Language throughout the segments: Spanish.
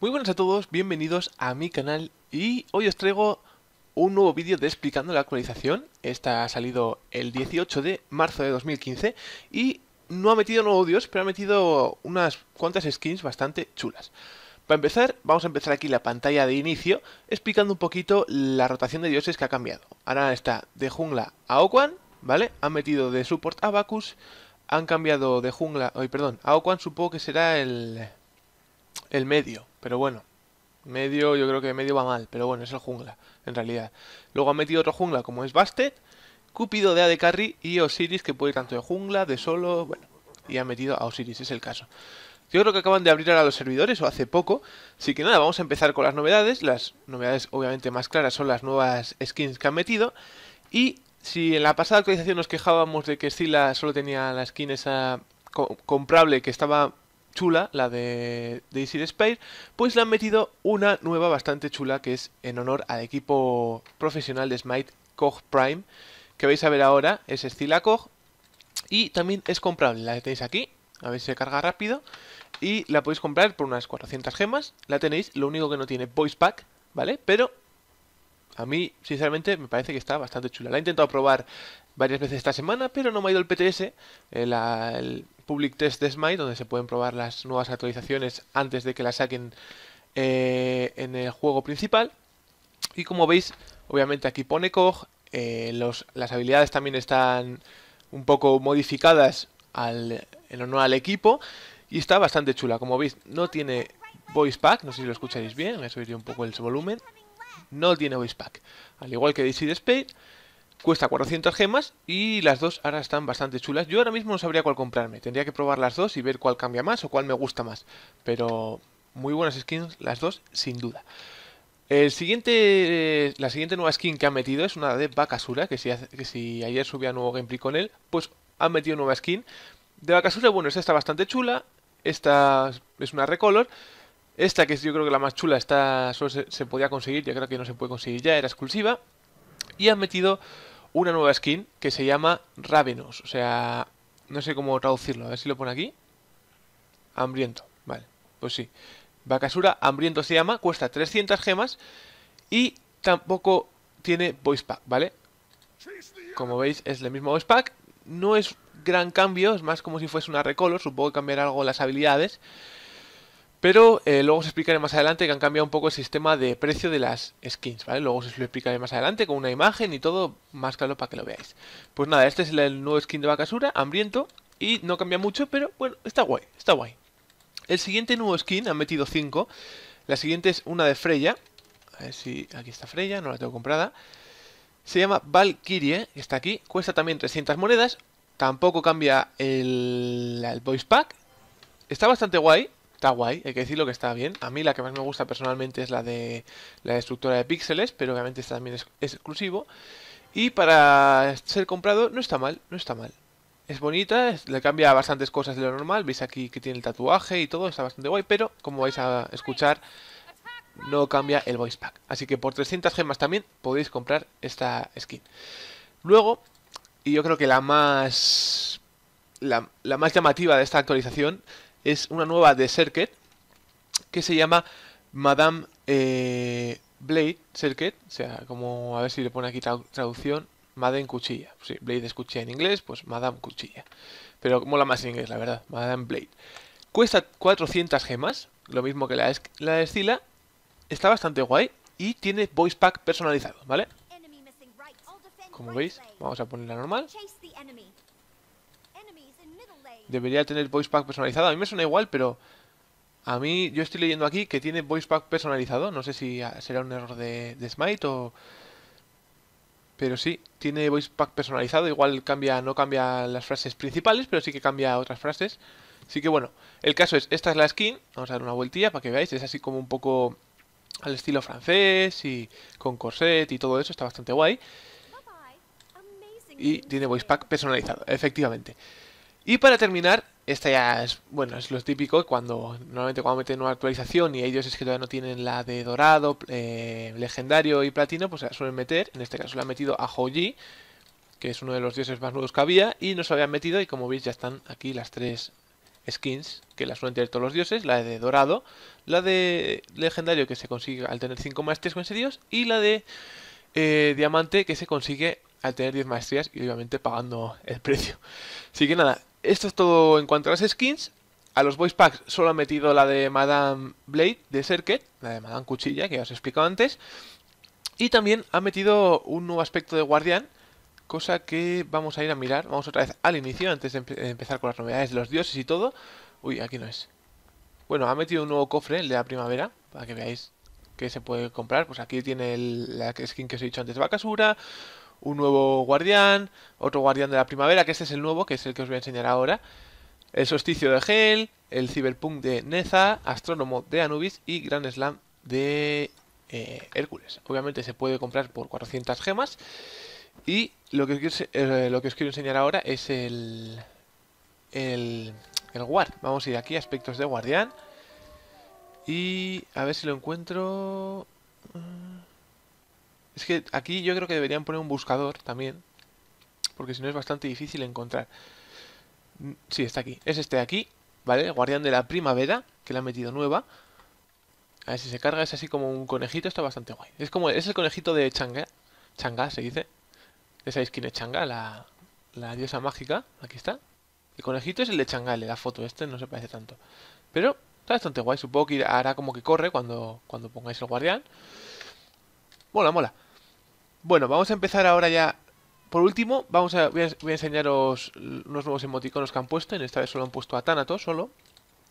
Muy buenas a todos, bienvenidos a mi canal y hoy os traigo un nuevo vídeo de explicando la actualización. Esta ha salido el 18 de marzo de 2015 y no ha metido nuevo dios, pero ha metido unas cuantas skins bastante chulas. Para empezar, vamos a empezar aquí la pantalla de inicio explicando un poquito la rotación de dioses que ha cambiado. Ahora está de jungla a Oquan, ¿vale? Han metido de support a Bacchus, han cambiado de jungla, hoy perdón, a Oquan supongo que será el, el medio pero bueno, medio, yo creo que medio va mal, pero bueno, es el jungla, en realidad. Luego han metido otro jungla como es Bastet, Cúpido de AD Carry y Osiris, que puede ir tanto de jungla, de solo, bueno, y han metido a Osiris, es el caso. Yo creo que acaban de abrir ahora los servidores, o hace poco, así que nada, vamos a empezar con las novedades. Las novedades obviamente más claras son las nuevas skins que han metido, y si en la pasada actualización nos quejábamos de que Scylla solo tenía la skin esa comprable que estaba chula, la de Daisy Space, pues le han metido una nueva bastante chula que es en honor al equipo profesional de Smite Koch Prime, que vais a ver ahora, es estila Koch y también es comprable, la tenéis aquí, a ver si se carga rápido, y la podéis comprar por unas 400 gemas, la tenéis, lo único que no tiene Voice Pack, ¿vale? Pero a mí, sinceramente, me parece que está bastante chula. La he intentado probar varias veces esta semana, pero no me ha ido el PTS, eh, el, public test de Smite, donde se pueden probar las nuevas actualizaciones antes de que las saquen eh, en el juego principal. Y como veis, obviamente aquí pone Cog, eh, los, las habilidades también están un poco modificadas al, en honor al equipo y está bastante chula. Como veis, no tiene voice pack, no sé si lo escucháis bien, voy a un poco el volumen. No tiene voice pack, al igual que DC Spade. Cuesta 400 gemas y las dos ahora están bastante chulas. Yo ahora mismo no sabría cuál comprarme. Tendría que probar las dos y ver cuál cambia más o cuál me gusta más. Pero muy buenas skins las dos, sin duda. El siguiente, la siguiente nueva skin que han metido es una de vacasura que si, que si ayer subía nuevo gameplay con él, pues han metido nueva skin. De vacasura bueno, esta está bastante chula. Esta es una recolor. Esta, que es yo creo que la más chula, esta solo se, podía conseguir, ya creo que no se puede conseguir ya, era exclusiva. Y han metido una nueva skin que se llama Ravenos. O sea, no sé cómo traducirlo. A ver si lo pone aquí. Hambriento. Vale, pues sí. vacasura Hambriento se llama. Cuesta 300 gemas. Y tampoco tiene voice pack, ¿vale? Como veis, es el mismo voice pack. No es gran cambio, es más como si fuese una recolor. Supongo que cambiará algo las habilidades. Pero eh, luego os explicaré más adelante que han cambiado un poco el sistema de precio de las skins, ¿vale? Luego os lo explicaré más adelante con una imagen y todo más claro para que lo veáis. Pues nada, este es el nuevo skin de vacasura, hambriento, y no cambia mucho, pero bueno, está guay, está guay. El siguiente nuevo skin, han metido 5. La siguiente es una de Freya. A ver si aquí está Freya, no la tengo comprada. Se llama Valkyrie, está aquí. Cuesta también 300 monedas. Tampoco cambia el, el voice pack. Está bastante guay, Está guay, hay que decirlo que está bien. A mí la que más me gusta personalmente es la de la destructora de píxeles, pero obviamente esta también es, exclusivo. Y para ser comprado no está mal, no está mal. Es bonita, le cambia bastantes cosas de lo normal. Veis aquí que tiene el tatuaje y todo, está bastante guay, pero como vais a escuchar, no cambia el voice pack. Así que por 300 gemas también podéis comprar esta skin. Luego, y yo creo que la más... La, la más llamativa de esta actualización es una nueva de Circuit que se llama Madame eh, Blade Circuit, o sea, como a ver si le pone aquí traducción, Madame Cuchilla. sí, Blade es cuchilla en inglés, pues Madame Cuchilla. Pero mola más en inglés, la verdad, Madame Blade. Cuesta 400 gemas, lo mismo que la, la de Estila. Está bastante guay y tiene voice pack personalizado, ¿vale? Como veis, vamos a ponerla normal debería tener voice pack personalizado. A mí me suena igual, pero a mí yo estoy leyendo aquí que tiene voice pack personalizado. No sé si ah, será un error de, Smite o... Pero sí, tiene voice pack personalizado. Igual cambia, no cambia las frases principales, pero sí que cambia otras frases. Así que bueno, el caso es, esta es la skin. Vamos a dar una vueltilla para que veáis. Es así como un poco al estilo francés y con corset y todo eso. Está bastante guay. Y tiene voice pack personalizado, efectivamente. Y para terminar, esta ya es, bueno, es lo típico, cuando normalmente cuando meten una actualización y ellos es que todavía no tienen la de dorado, eh, legendario y platino, pues la suelen meter, en este caso la han metido a Hoji, que es uno de los dioses más nuevos que había, y no se habían metido, y como veis ya están aquí las tres skins, que las suelen tener todos los dioses, la de dorado, la de legendario que se consigue al tener 5 maestrías con dios y la de eh, diamante que se consigue al tener 10 maestrías y obviamente pagando el precio. Así que nada, esto es todo en cuanto a las skins. A los voice packs solo ha metido la de Madame Blade de Serket, la de Madame Cuchilla, que ya os he explicado antes. Y también ha metido un nuevo aspecto de Guardián, cosa que vamos a ir a mirar. Vamos otra vez al inicio, antes de, empezar con las novedades de los dioses y todo. Uy, aquí no es. Bueno, ha metido un nuevo cofre, el de la primavera, para que veáis que se puede comprar. Pues aquí tiene la skin que os he dicho antes de Bakasura, un nuevo guardián, otro guardián de la primavera, que este es el nuevo, que es el que os voy a enseñar ahora, el solsticio de Hel, el Cyberpunk de Neza, Astrónomo de Anubis y gran Slam de eh, Hércules. Obviamente se puede comprar por 400 gemas y lo que, os quiero, eh, lo que os quiero enseñar ahora es el, el, el guard. Vamos a ir aquí a aspectos de guardián y a ver si lo encuentro... Es que aquí yo creo que deberían poner un buscador también, porque si no es bastante difícil encontrar. Mm, sí, está aquí. Es este de aquí, ¿vale? El guardián de la primavera, que le han metido nueva. A ver si se carga, es así como un conejito, está bastante guay. Es como, es el conejito de Changa, Changa se dice. Ya sabéis quién es Changa, la, la diosa mágica, aquí está. El conejito es el de de la foto, este no se parece tanto. Pero está bastante guay, supongo que hará como que corre cuando, cuando pongáis el guardián. Mola, mola. Bueno, vamos a empezar ahora ya. Por último, vamos a, voy, a, enseñaros unos nuevos emoticonos que han puesto. En esta vez solo han puesto a Thanatos, solo.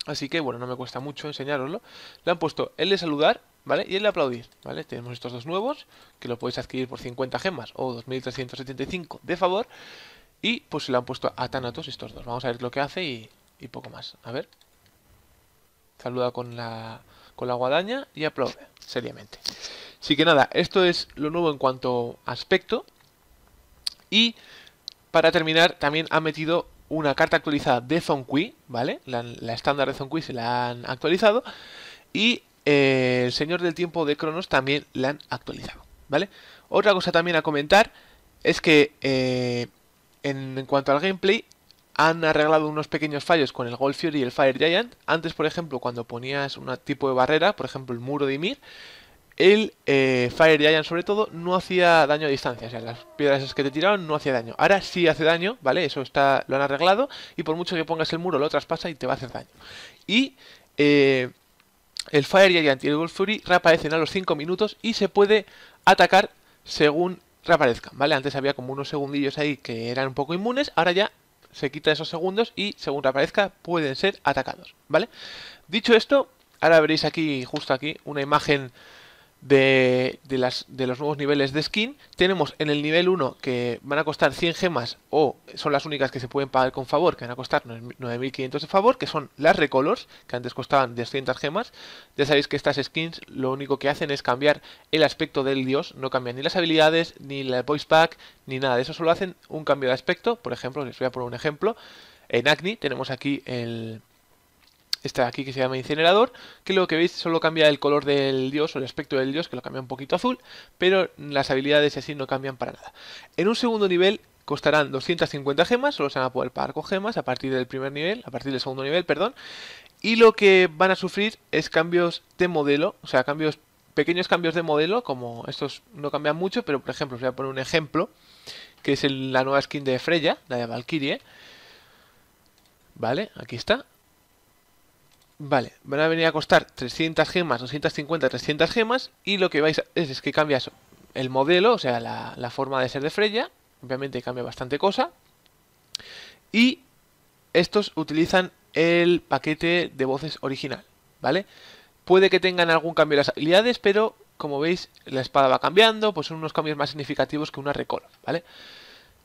Así que, bueno, no me cuesta mucho enseñaroslo. Le han puesto el de saludar, ¿vale? Y el de aplaudir, ¿vale? Tenemos estos dos nuevos, que lo podéis adquirir por 50 gemas o 2.375 de favor. Y pues se le han puesto a Thanatos estos dos. Vamos a ver lo que hace y, poco más. A ver. Saluda con la, con la guadaña y aplaude, seriamente. Así que nada, esto es lo nuevo en cuanto a aspecto. Y para terminar, también han metido una carta actualizada de Zonqui, ¿vale? La, estándar de Zonqui se la han actualizado. Y eh, el Señor del Tiempo de Cronos también la han actualizado, ¿vale? Otra cosa también a comentar es que eh, en, cuanto al gameplay, han arreglado unos pequeños fallos con el Gold y el Fire Giant. Antes, por ejemplo, cuando ponías un tipo de barrera, por ejemplo el muro de Ymir, el eh, Fire Giant sobre todo no hacía daño a distancia, o sea, las piedras que te tiraron no hacía daño. Ahora sí hace daño, ¿vale? Eso está lo han arreglado y por mucho que pongas el muro lo traspasa y te va a hacer daño. Y eh, el Fire Giant y el Wolf Fury reaparecen a los 5 minutos y se puede atacar según reaparezcan, ¿vale? Antes había como unos segundillos ahí que eran un poco inmunes, ahora ya se quitan esos segundos y según reaparezca pueden ser atacados, ¿vale? Dicho esto, ahora veréis aquí, justo aquí, una imagen de, las, de los nuevos niveles de skin. Tenemos en el nivel 1 que van a costar 100 gemas o son las únicas que se pueden pagar con favor, que van a costar 9.500 de favor, que son las recolors, que antes costaban 200 gemas. Ya sabéis que estas skins lo único que hacen es cambiar el aspecto del dios, no cambian ni las habilidades, ni la voice pack, ni nada de eso, solo hacen un cambio de aspecto. Por ejemplo, les voy a poner un ejemplo. En Acne tenemos aquí el, este aquí que se llama incinerador, que lo que veis solo cambia el color del dios o el aspecto del dios, que lo cambia un poquito azul, pero las habilidades así no cambian para nada. En un segundo nivel costarán 250 gemas, solo se van a poder pagar con gemas a partir del primer nivel, a partir del segundo nivel, perdón, y lo que van a sufrir es cambios de modelo, o sea, cambios pequeños cambios de modelo, como estos no cambian mucho, pero por ejemplo, os voy a poner un ejemplo, que es la nueva skin de Freya, la de Valkyrie, ¿vale? Aquí está, Vale, van a venir a costar 300 gemas, 250, 300 gemas y lo que vais a es, es que cambias el modelo, o sea, la, forma de ser de Freya, obviamente cambia bastante cosa y estos utilizan el paquete de voces original, ¿vale? Puede que tengan algún cambio en las habilidades, pero como veis la espada va cambiando, pues son unos cambios más significativos que una recola, ¿vale?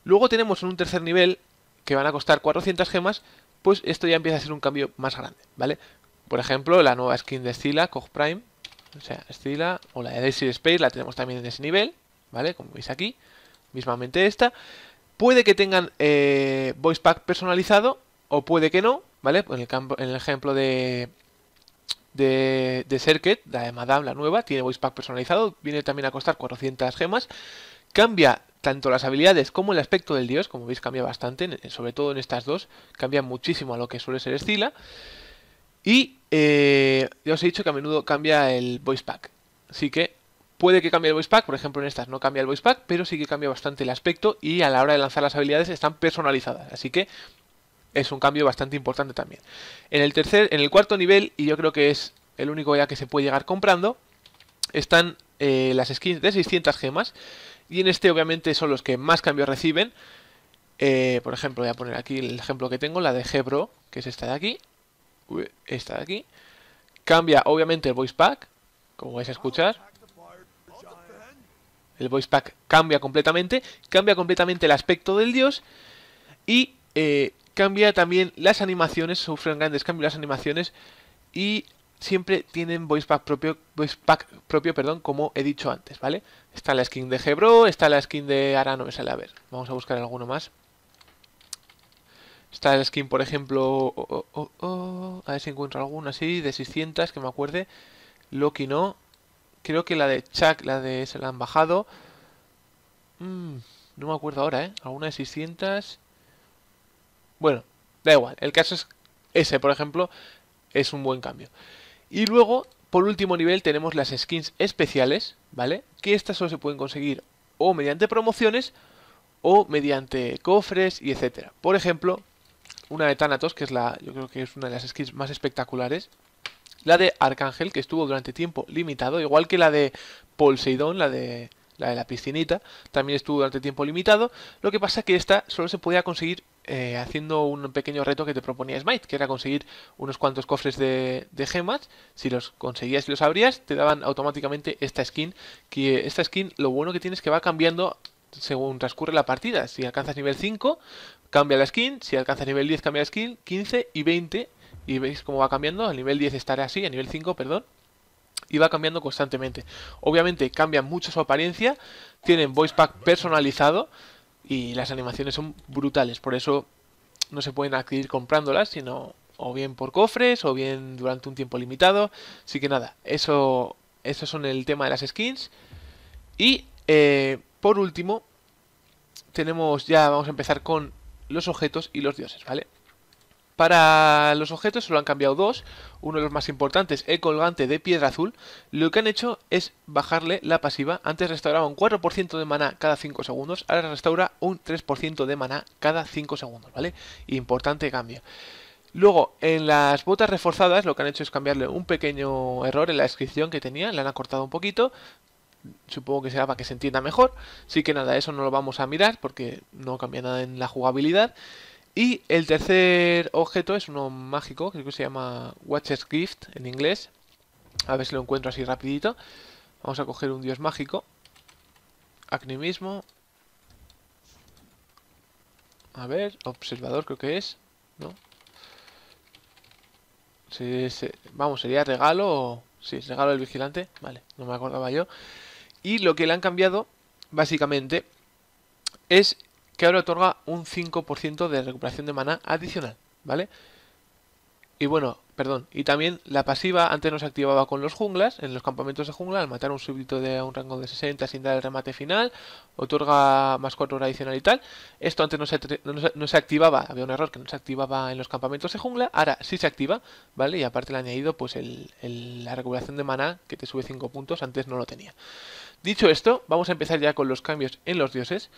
Luego tenemos en un tercer nivel, que van a costar 400 gemas, pues esto ya empieza a ser un cambio más grande, ¿vale? Por ejemplo, la nueva skin de Scylla, Cog Prime, o sea, Scylla, o la de Daisy Space, la tenemos también en ese nivel, ¿vale? Como veis aquí, mismamente esta. Puede que tengan eh, voice pack personalizado, o puede que no, ¿vale? en, el campo, en el ejemplo de, de, de Circuit, la de Madame, la nueva, tiene voice pack personalizado, viene también a costar 400 gemas, cambia tanto las habilidades como el aspecto del dios, como veis cambia bastante, sobre todo en estas dos, cambia muchísimo a lo que suele ser Estila. Y eh, ya os he dicho que a menudo cambia el voice pack. Así que puede que cambie el voice pack, por ejemplo en estas no cambia el voice pack, pero sí que cambia bastante el aspecto y a la hora de lanzar las habilidades están personalizadas. Así que es un cambio bastante importante también. En el tercer, en el cuarto nivel, y yo creo que es el único ya que se puede llegar comprando, están eh, las skins de 600 gemas. Y en este obviamente son los que más cambios reciben. Eh, por ejemplo, voy a poner aquí el ejemplo que tengo, la de Gebro, que es esta de aquí esta de aquí. Cambia obviamente el voice pack, como vais a escuchar. El voice pack cambia completamente, cambia completamente el aspecto del dios y eh, cambia también las animaciones, sufren grandes cambios las animaciones y siempre tienen voice pack propio, voice pack propio, perdón, como he dicho antes, ¿vale? Está la skin de Hebro, está la skin de Arano, me a ver. Vamos a buscar alguno más. Está el skin, por ejemplo, a ver si encuentro alguna así, de 600, que me acuerde. Loki no. Creo que la de Chuck, la de se la han bajado. Mm, no me acuerdo ahora, ¿eh? Alguna de 600. Bueno, da igual. El caso es ese, por ejemplo, es un buen cambio. Y luego, por último nivel, tenemos las skins especiales, ¿vale? Que estas solo se pueden conseguir o mediante promociones o mediante cofres y etcétera. Por ejemplo, una de Thanatos, que es la, yo creo que es una de las skins más espectaculares. La de Arcángel, que estuvo durante tiempo limitado, igual que la de Poseidón, la de la de la piscinita, también estuvo durante tiempo limitado. Lo que pasa que esta solo se podía conseguir eh, haciendo un pequeño reto que te proponía Smite, que era conseguir unos cuantos cofres de, de gemas. Si los conseguías y los abrías, te daban automáticamente esta skin. Que esta skin, lo bueno que tiene es que va cambiando según transcurre la partida. Si alcanzas nivel 5, cambia la skin, si el nivel 10 cambia la skin, 15 y 20, y veis cómo va cambiando, al nivel 10 estará así, a nivel 5, perdón, y va cambiando constantemente. Obviamente cambia mucho su apariencia, tienen voice pack personalizado y las animaciones son brutales, por eso no se pueden adquirir comprándolas, sino o bien por cofres o bien durante un tiempo limitado. Así que nada, eso, eso son el tema de las skins. Y eh, por último, tenemos ya, vamos a empezar con los objetos y los dioses, ¿vale? Para los objetos solo han cambiado dos, uno de los más importantes, el colgante de piedra azul, lo que han hecho es bajarle la pasiva, antes restauraba un 4% de maná cada 5 segundos, ahora restaura un 3% de maná cada 5 segundos, ¿vale? Importante cambio. Luego, en las botas reforzadas, lo que han hecho es cambiarle un pequeño error en la descripción que tenía, le han acortado un poquito, supongo que será para que se entienda mejor. Sí que nada, eso no lo vamos a mirar porque no cambia nada en la jugabilidad. Y el tercer objeto es uno mágico, creo que se llama Watcher's Gift en inglés. A ver si lo encuentro así rapidito. Vamos a coger un dios mágico. Acnimismo A ver, observador creo que es. ¿No? vamos, sería regalo o... es regalo del vigilante. Vale, no me acordaba yo. Y lo que le han cambiado, básicamente, es que ahora otorga un 5% de recuperación de maná adicional, ¿vale? Y bueno, perdón, y también la pasiva antes no se activaba con los junglas, en los campamentos de jungla, al matar un súbdito de un rango de 60 sin dar el remate final, otorga más 4 horas adicional y tal. Esto antes no se, activaba, había un error que no se activaba en los campamentos de jungla, ahora sí se activa, ¿vale? Y aparte le ha añadido pues la recuperación de maná que te sube 5 puntos, antes no lo tenía. Dicho esto, vamos a empezar ya con los cambios en los dioses.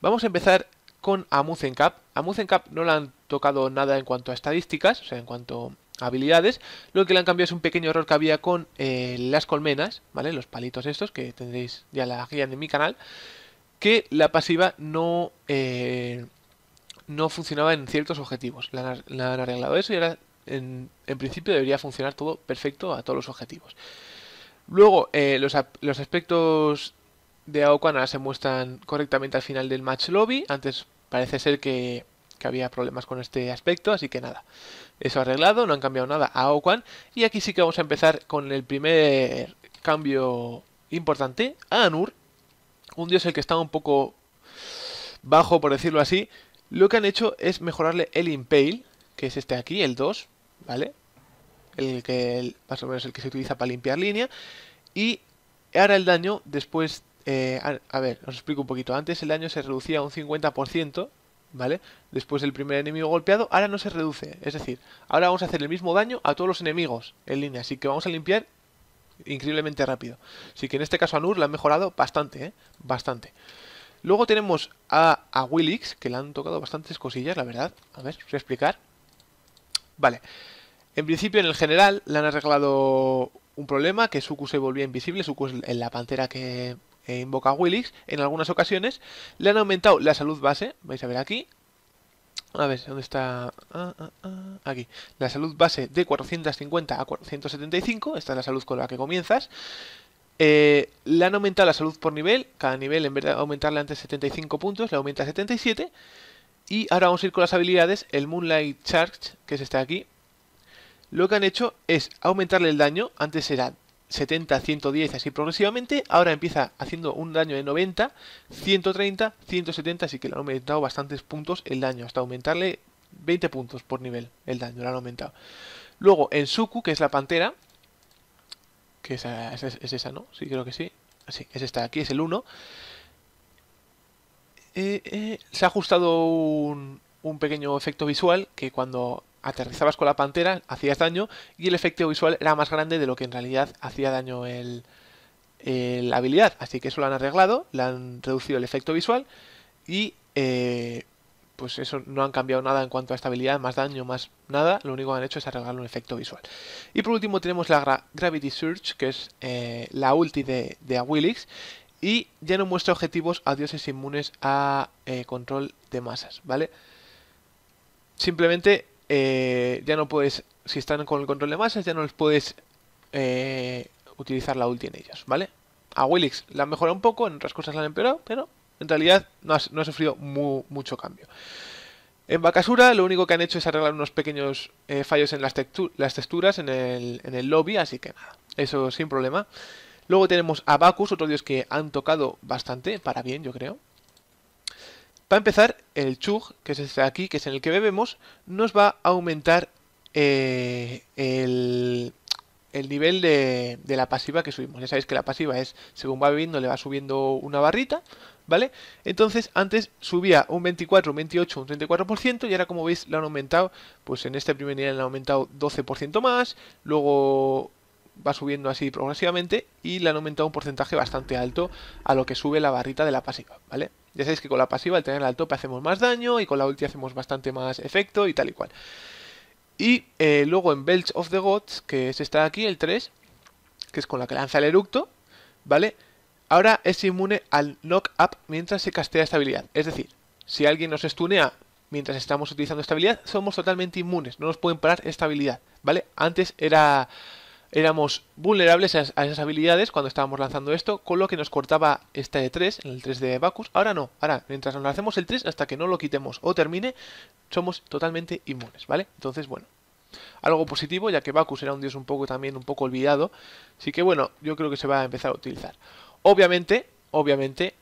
Vamos a empezar con Amuzen Cap. Amuzen Cap no le han tocado nada en cuanto a estadísticas, o sea, en cuanto a habilidades. Lo que le han cambiado es un pequeño error que había con eh, las colmenas, ¿vale? Los palitos estos, que tendréis ya la guía de mi canal. Que la pasiva no, eh, no funcionaba en ciertos objetivos. la han, arreglado eso y ahora en principio debería funcionar todo perfecto a todos los objetivos. Luego, eh, los, aspectos de ahora se muestran correctamente al final del match lobby. Antes parece ser que, había problemas con este aspecto, así que nada. Eso arreglado, no han cambiado nada a Aokwan. Y aquí sí que vamos a empezar con el primer cambio importante, a Anur. Un dios el que estaba un poco bajo, por decirlo así. Lo que han hecho es mejorarle el Impale, que es este aquí, el 2, ¿vale? el que más o menos el que se utiliza para limpiar línea. Y ahora el daño, después, eh, a, ver, os explico un poquito. Antes el daño se reducía un 50%, ¿vale? Después del primer enemigo golpeado, ahora no se reduce. Es decir, ahora vamos a hacer el mismo daño a todos los enemigos en línea. Así que vamos a limpiar increíblemente rápido. Así que en este caso a Nur la han mejorado bastante, ¿eh? Bastante. Luego tenemos a, a Willix, que le han tocado bastantes cosillas, la verdad. A ver, os voy a explicar. Vale. En principio, en el general, le han arreglado un problema, que Suku se volvía invisible, Suku es en la pantera que invoca a Willix, en algunas ocasiones. Le han aumentado la salud base, vais a ver aquí. A ver, ¿dónde está? Ah, ah, ah. aquí. La salud base de 450 a 475, esta es la salud con la que comienzas. Eh, le han aumentado la salud por nivel. Cada nivel, en vez de aumentarle antes 75 puntos, le aumenta a 77. Y ahora vamos a ir con las habilidades. El Moonlight Charge, que es este de aquí, lo que han hecho es aumentarle el daño, antes era 70, 110, así progresivamente, ahora empieza haciendo un daño de 90, 130, 170, así que le han aumentado bastantes puntos el daño, hasta aumentarle 20 puntos por nivel el daño, lo han aumentado. Luego en Suku, que es la pantera, que es, esa, ¿no? Sí, creo que sí. Sí, es esta, aquí es el 1. Eh, eh, se ha ajustado un, un pequeño efecto visual que cuando aterrizabas con la pantera, hacías daño y el efecto visual era más grande de lo que en realidad hacía daño el, habilidad. Así que eso lo han arreglado, le han reducido el efecto visual y eh, pues eso no han cambiado nada en cuanto a Esta habilidad, más daño, más nada. Lo único que han hecho es arreglar un efecto visual. Y por último tenemos la Gravity Surge, que es eh, la ulti de, de Awilix. Y ya no muestra objetivos a dioses inmunes a eh, control de masas, ¿vale? Simplemente eh, ya no puedes, si están con el control de masas, ya no les puedes eh, utilizar la ulti en ellos, ¿vale? A Willix la han mejorado un poco, en otras cosas la han empeorado, pero en realidad no ha, sufrido mucho cambio. En Bacasura lo único que han hecho es arreglar unos pequeños eh, fallos en las, texturas en el, en el, lobby, así que nada, eso sin problema. Luego tenemos a Bacus, otro dios que han tocado bastante, para bien yo creo. Para empezar, el chug, que es este aquí, que es en el que bebemos, nos va a aumentar eh, el, nivel de, la pasiva que subimos. Ya sabéis que la pasiva es, según va bebiendo, le va subiendo una barrita, ¿vale? Entonces, antes subía un 24, un 28, un 34%, y ahora, como veis, la han aumentado, pues en este primer nivel han aumentado 12% más, luego va subiendo así progresivamente y le han aumentado un porcentaje bastante alto a lo que sube la barrita de la pasiva, ¿vale? Ya sabéis que con la pasiva, al tenerla al tope, hacemos más daño y con la ulti hacemos bastante más efecto y tal y cual. Y eh, luego en Belch of the Gods, que es esta de aquí, el 3, que es con la que lanza el eructo, ¿vale? Ahora es inmune al knock-up mientras se castea esta habilidad. Es decir, si alguien nos estunea mientras estamos utilizando esta habilidad, somos totalmente inmunes, no nos pueden parar esta habilidad, ¿vale? Antes era éramos vulnerables a, esas habilidades cuando estábamos lanzando esto, con lo que nos cortaba esta e de 3, el 3 de Bacus. Ahora no, ahora mientras nos hacemos el 3 hasta que no lo quitemos o termine, somos totalmente inmunes, ¿vale? Entonces, bueno, algo positivo, ya que Bacus era un dios un poco también un poco olvidado, así que bueno, yo creo que se va a empezar a utilizar. Obviamente, obviamente,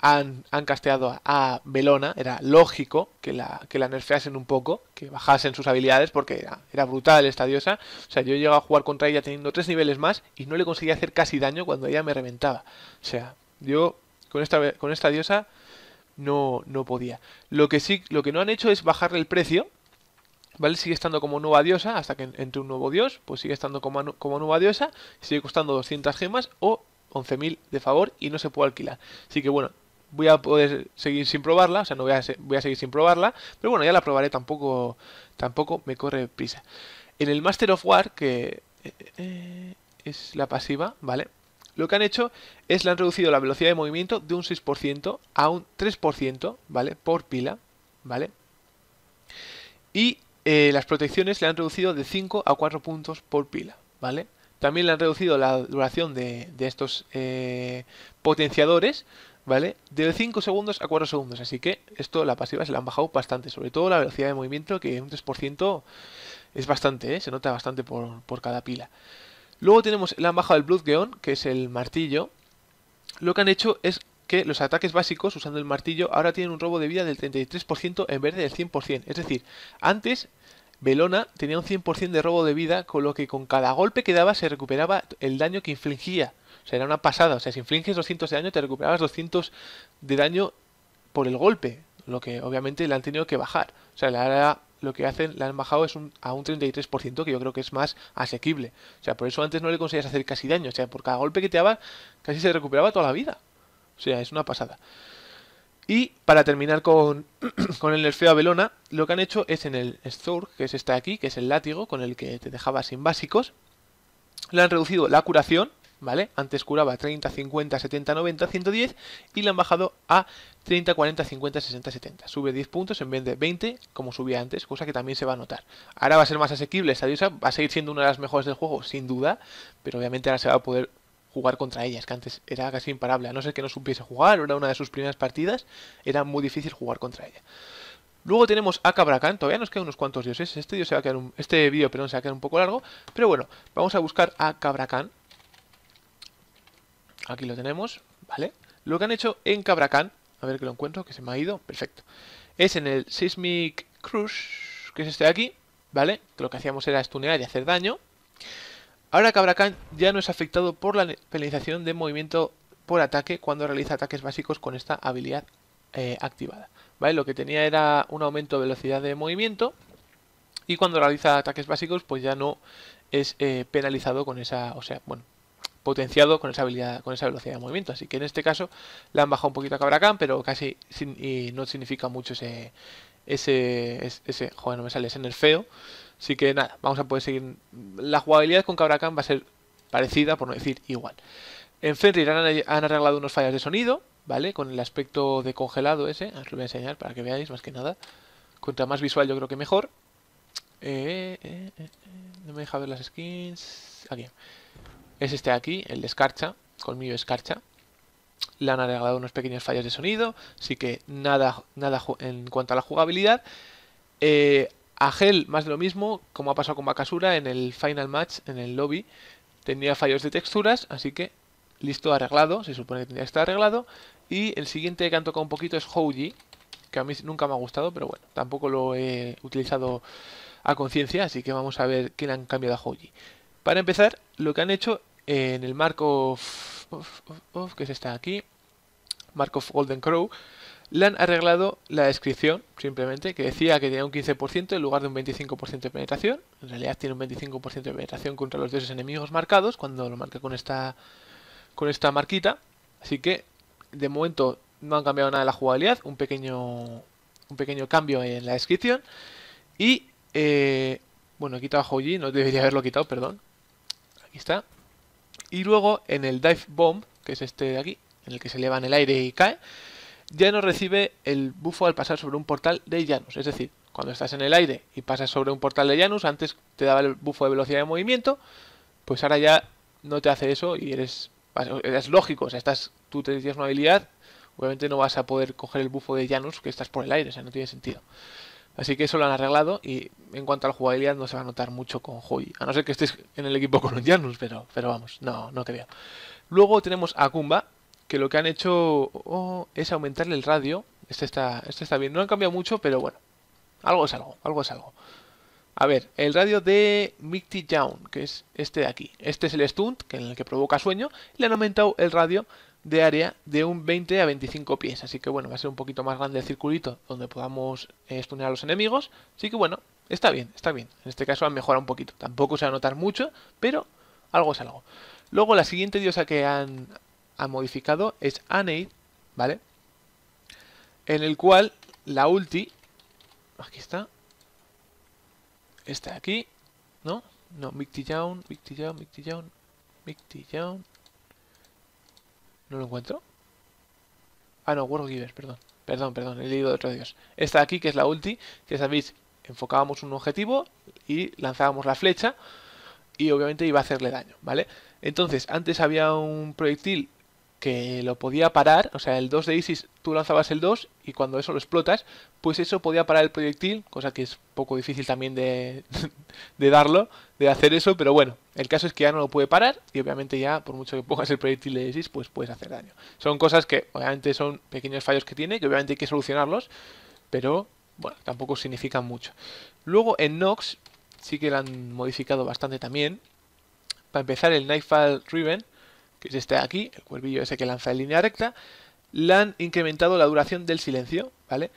han, han casteado a Belona, era lógico que la, que la nerfeasen un poco, que bajasen sus habilidades, porque era, era brutal esta diosa. O sea, yo he llegado a jugar contra ella teniendo tres niveles más y no le conseguía hacer casi daño cuando ella me reventaba. O sea, yo con esta, con esta diosa no, no podía. Lo que sí, lo que no han hecho es bajarle el precio, ¿vale? Sigue estando como nueva diosa, hasta que entre un nuevo dios, pues sigue estando como, como nueva diosa, sigue costando 200 gemas o 11.000 de favor y no se puede alquilar. Así que bueno, voy a poder seguir sin probarla, o sea, no voy a, seguir sin probarla, pero bueno, ya la probaré, tampoco, tampoco me corre prisa. En el Master of War, que eh, eh, es la pasiva, ¿vale? Lo que han hecho es le han reducido la velocidad de movimiento de un 6% a un 3%, ¿vale? Por pila, ¿vale? Y eh, las protecciones le han reducido de 5 a 4 puntos por pila, ¿vale? También le han reducido la duración de, estos eh, potenciadores ¿vale? De 5 segundos a 4 segundos, así que esto, la pasiva se la han bajado bastante, sobre todo la velocidad de movimiento, que un 3% es bastante, ¿eh? se nota bastante por, cada pila. Luego tenemos, la han bajado el Bloodgeon, que es el martillo. Lo que han hecho es que los ataques básicos usando el martillo ahora tienen un robo de vida del 33% en vez del 100%. Es decir, antes Belona tenía un 100% de robo de vida, con lo que con cada golpe que daba se recuperaba el daño que infligía. O sea, era una pasada. O sea, si infliges 200 de daño, te recuperabas 200 de daño por el golpe. Lo que obviamente le han tenido que bajar. O sea, lo que hacen, la han bajado es un, a un 33%, que yo creo que es más asequible. O sea, por eso antes no le conseguías hacer casi daño. O sea, por cada golpe que te daba, casi se recuperaba toda la vida. O sea, es una pasada. Y para terminar con, con el nerfeo a lo que han hecho es en el Stork, que es este aquí, que es el látigo con el que te dejaba sin básicos, le han reducido la curación ¿vale? Antes curaba 30, 50, 70, 90, 110 y la han bajado a 30, 40, 50, 60, 70. Sube 10 puntos en vez de 20 como subía antes, cosa que también se va a notar. Ahora va a ser más asequible, esta diosa va a seguir siendo una de las mejores del juego, sin duda, pero obviamente ahora se va a poder jugar contra ellas, que antes era casi imparable, a no ser que no supiese jugar, era una de sus primeras partidas, era muy difícil jugar contra ella. Luego tenemos a Cabracán, todavía nos quedan unos cuantos dioses, este, dios se va a quedar este vídeo perdón, se va a quedar un poco largo, pero bueno, vamos a buscar a Cabracán, Aquí lo tenemos, ¿vale? Lo que han hecho en Cabracán, a ver que lo encuentro, que se me ha ido, perfecto. Es en el Seismic Crush, que es este de aquí, ¿vale? Que lo que hacíamos era estunear y hacer daño. Ahora Cabracán ya no es afectado por la penalización de movimiento por ataque cuando realiza ataques básicos con esta habilidad eh, activada. ¿Vale? Lo que tenía era un aumento de velocidad de movimiento y cuando realiza ataques básicos pues ya no es eh, penalizado con esa, o sea, bueno, potenciado con esa habilidad, con esa velocidad de movimiento. Así que en este caso la han bajado un poquito a cabracan pero casi y no significa mucho ese, ese, ese, joder, no me sale ese nerfeo. Así que nada, vamos a poder seguir. La jugabilidad con cabracan va a ser parecida, por no decir igual. En Fenrir han, arreglado unos fallas de sonido, ¿vale? Con el aspecto de congelado ese. Ah, os lo voy a enseñar para que veáis más que nada. contra más visual yo creo que mejor. Eh, eh, eh, no me deja ver las skins. Aquí es este de aquí, el de escarcha, colmillo escarcha. Le han arreglado unos pequeños fallos de sonido, así que nada, nada en cuanto a la jugabilidad. Eh, a Gel, más de lo mismo, como ha pasado con Bakasura en el Final Match, en el lobby, tenía fallos de texturas, así que listo, arreglado, se supone que tendría que estar arreglado. Y el siguiente que han tocado un poquito es Hoji que a mí nunca me ha gustado, pero bueno, tampoco lo he utilizado a conciencia, así que vamos a ver qué le han cambiado a Hoji Para empezar, lo que han hecho en el marco que es esta aquí, Marco of Golden Crow, le han arreglado la descripción, simplemente, que decía que tenía un 15% en lugar de un 25% de penetración. En realidad tiene un 25% de penetración contra los dioses enemigos marcados cuando lo marca con esta, con esta marquita. Así que, de momento, no han cambiado nada de la jugabilidad, un pequeño, un pequeño cambio en la descripción. Y, eh, bueno, he quitado a Hoji, no debería haberlo quitado, perdón. Aquí está. Y luego en el dive bomb, que es este de aquí, en el que se eleva en el aire y cae, ya no recibe el bufo al pasar sobre un portal de Janus. Es decir, cuando estás en el aire y pasas sobre un portal de Janus, antes te daba el bufo de velocidad de movimiento, pues ahora ya no te hace eso y eres, es lógico. O sea, estás, tú te tienes una habilidad, obviamente no vas a poder coger el bufo de Janus que estás por el aire, o sea, no tiene sentido. Así que eso lo han arreglado y en cuanto al jugabilidad no se va a notar mucho con Hoy, a no ser que estés en el equipo con un pero, pero vamos, no, no creo. Luego tenemos a Kumba, que lo que han hecho oh, es aumentarle el radio. Este está, este está bien, no han cambiado mucho, pero bueno, algo es algo, algo es algo. A ver, el radio de Micty Jaun, que es este de aquí. Este es el stunt, que en el que provoca sueño. Le han aumentado el radio de área de un 20 a 25 pies. Así que bueno, va a ser un poquito más grande el circulito donde podamos eh, a los enemigos. Así que bueno, está bien, está bien. En este caso han mejorado un poquito. Tampoco se va a notar mucho, pero algo es algo. Luego la siguiente diosa que han, modificado es Aneid, ¿vale? En el cual la ulti... Aquí está. de aquí, ¿no? No, Micti Down, Micti no lo encuentro. Ah, no, givers perdón. Perdón, perdón, he leído de otro dios. Esta de aquí, que es la ulti, que sabéis, enfocábamos un objetivo y lanzábamos la flecha y obviamente iba a hacerle daño, ¿vale? Entonces, antes había un proyectil que lo podía parar, o sea, el 2 de Isis tú lanzabas el 2 y cuando eso lo explotas, pues eso podía parar el proyectil, cosa que es poco difícil también de, de darlo, de hacer eso, pero bueno, el caso es que ya no lo puede parar y obviamente ya por mucho que pongas el proyectil de Isis, pues puedes hacer daño. Son cosas que obviamente son pequeños fallos que tiene, que obviamente hay que solucionarlos, pero bueno, tampoco significan mucho. Luego en Nox sí que lo han modificado bastante también. Para empezar, el Nightfall Riven que es este aquí, el cuervillo ese que lanza en línea recta, le han incrementado la duración del silencio, ¿vale?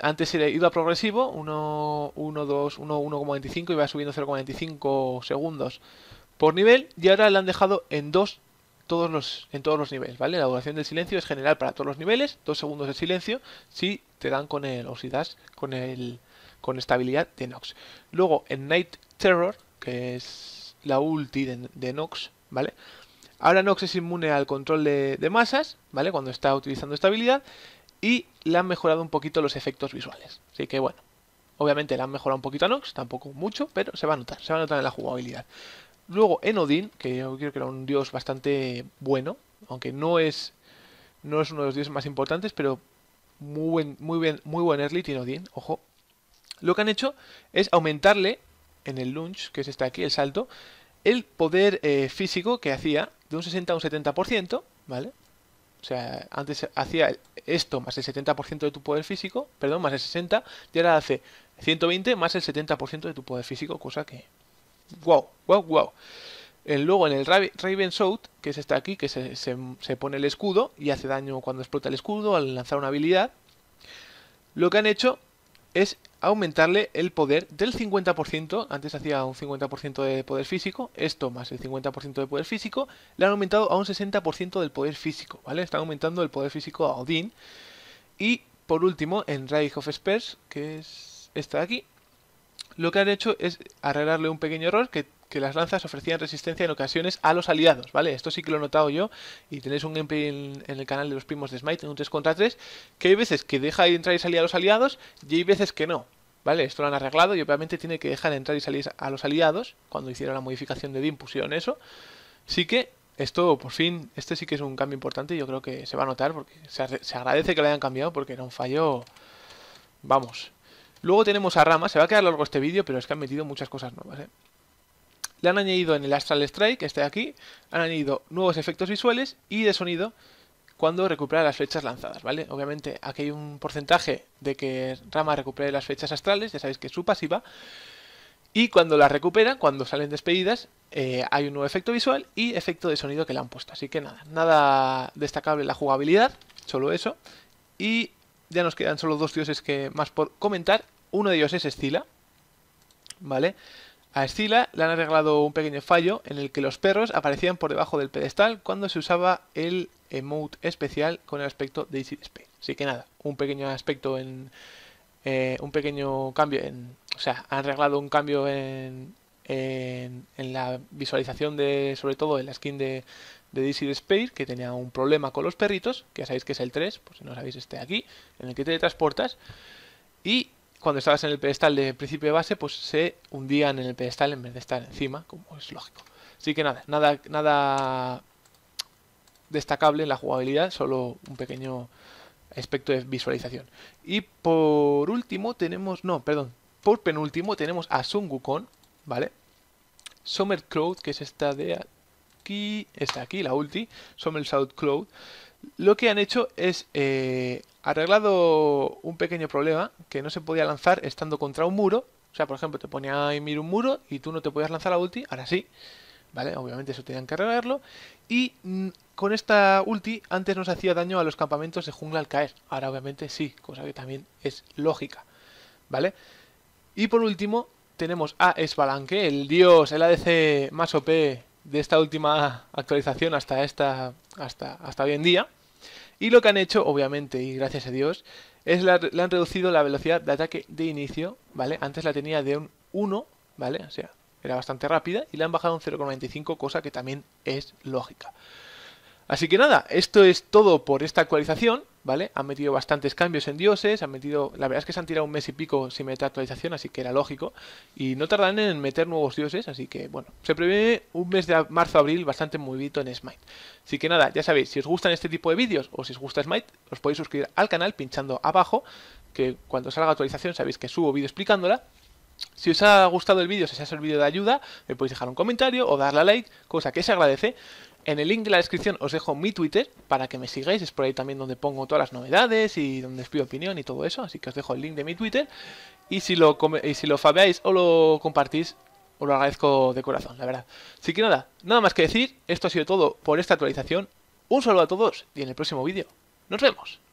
Antes se a progresivo, 1, 1, 2, 1, 1,25, iba subiendo 0,25 segundos por nivel, y ahora le han dejado en 2 todos los, en todos los niveles, ¿vale? La duración del silencio es general para todos los niveles, 2 segundos de silencio, si te dan con el, o con el, con estabilidad de Nox. Luego en Night Terror, que es la ulti de Nox, ¿vale? Ahora Nox es inmune al control de, masas, ¿vale? Cuando está utilizando esta habilidad. Y le han mejorado un poquito los efectos visuales. Así que bueno. Obviamente le han mejorado un poquito a Nox, tampoco mucho, pero se va a notar, se va a notar en la jugabilidad. Luego en Odín, que yo creo que era un dios bastante bueno, aunque no es, no es uno de los dioses más importantes, pero muy buen, muy bien, muy buen early tiene Odín, ojo. Lo que han hecho es aumentarle en el lunch, que es este aquí, el salto, el poder eh, físico que hacía de un 60 a un 70%, ¿vale? O sea, antes hacía esto más el 70% de tu poder físico, perdón, más el 60, y ahora hace 120 más el 70% de tu poder físico, cosa que... ¡Wow! ¡Wow! ¡Wow! Luego en el Raven Shout, que es esta aquí, que se, se, pone el escudo y hace daño cuando explota el escudo al lanzar una habilidad, lo que han hecho es aumentarle el poder del 50%, antes hacía un 50% de poder físico, esto más el 50% de poder físico, le han aumentado a un 60% del poder físico, ¿vale? Están aumentando el poder físico a Odín. Y por último, en Reich of Spurs, que es esta de aquí, lo que han hecho es arreglarle un pequeño error que que las lanzas ofrecían resistencia en ocasiones a los aliados, ¿vale? Esto sí que lo he notado yo y tenéis un gameplay en, el canal de los primos de Smite, en un 3 contra 3, que hay veces que deja de entrar y salir a los aliados y hay veces que no, ¿vale? Esto lo han arreglado y obviamente tiene que dejar de entrar y salir a los aliados, cuando hicieron la modificación de DIM pusieron eso, sí que esto por fin, este sí que es un cambio importante yo creo que se va a notar porque se, se agradece que lo hayan cambiado porque era un fallo, vamos... Luego tenemos a Rama, se va a quedar largo este vídeo, pero es que han metido muchas cosas nuevas, ¿eh? Le han añadido en el Astral Strike, este de aquí, han añadido nuevos efectos visuales y de sonido cuando recupera las flechas lanzadas, ¿vale? Obviamente aquí hay un porcentaje de que Rama recupere las flechas astrales, ya sabéis que es su pasiva, y cuando las recupera, cuando salen despedidas, eh, hay un nuevo efecto visual y efecto de sonido que le han puesto. Así que nada, nada destacable la jugabilidad, solo eso. Y ya nos quedan solo dos dioses que más por comentar. Uno de ellos es estila ¿vale? A Estila le han arreglado un pequeño fallo en el que los perros aparecían por debajo del pedestal cuando se usaba el emote especial con el aspecto de Easy Así que nada, un pequeño aspecto en. Eh, un pequeño cambio en. O sea, han arreglado un cambio en, en, la visualización de, sobre todo, en la skin de, de Despair Space, que tenía un problema con los perritos, que ya sabéis que es el 3, por si no sabéis este aquí, en el que te transportas. Y cuando estabas en el pedestal de principio de base, pues se hundían en el pedestal en vez de estar encima, como es lógico. Así que nada, nada, nada destacable en la jugabilidad, solo un pequeño aspecto de visualización. Y por último tenemos, no, perdón, por penúltimo tenemos a Sun Wukong, ¿vale? Summer Cloud, que es esta de aquí, esta aquí, la ulti, Summer South Cloud, lo que han hecho es eh, arreglado un pequeño problema que no se podía lanzar estando contra un muro. O sea, por ejemplo, te ponía a mir un muro y tú no te podías lanzar la ulti, ahora sí. ¿Vale? Obviamente eso tenían que arreglarlo. Y mm, con esta ulti antes nos hacía daño a los campamentos de jungla al caer. Ahora obviamente sí, cosa que también es lógica. ¿Vale? Y por último, tenemos a Esbalanque, el dios, el ADC más OP de esta última actualización hasta, esta, hasta, hasta hoy en día. Y lo que han hecho, obviamente, y gracias a Dios, es la, le han reducido la velocidad de ataque de inicio, ¿vale? Antes la tenía de un 1, ¿vale? O sea, era bastante rápida y la han bajado un 0,95, cosa que también es lógica. Así que nada, esto es todo por esta actualización. ¿Vale? Han metido bastantes cambios en dioses, han metido, la verdad es que se han tirado un mes y pico sin meter actualización, así que era lógico, y no tardan en meter nuevos dioses, así que bueno, se prevé un mes de marzo-abril bastante movidito en Smite. Así que nada, ya sabéis, si os gustan este tipo de vídeos o si os gusta Smite, os podéis suscribir al canal pinchando abajo, que cuando salga actualización sabéis que subo vídeo explicándola, si os ha gustado el vídeo, si os ha servido de ayuda, me podéis dejar un comentario o darle a like, cosa que se agradece. En el link de la descripción os dejo mi Twitter para que me sigáis, es por ahí también donde pongo todas las novedades y donde os pido opinión y todo eso, así que os dejo el link de mi Twitter y si lo, y si lo o lo compartís, os lo agradezco de corazón, la verdad. Así que nada, nada más que decir, esto ha sido todo por esta actualización, un saludo a todos y en el próximo vídeo. Nos vemos.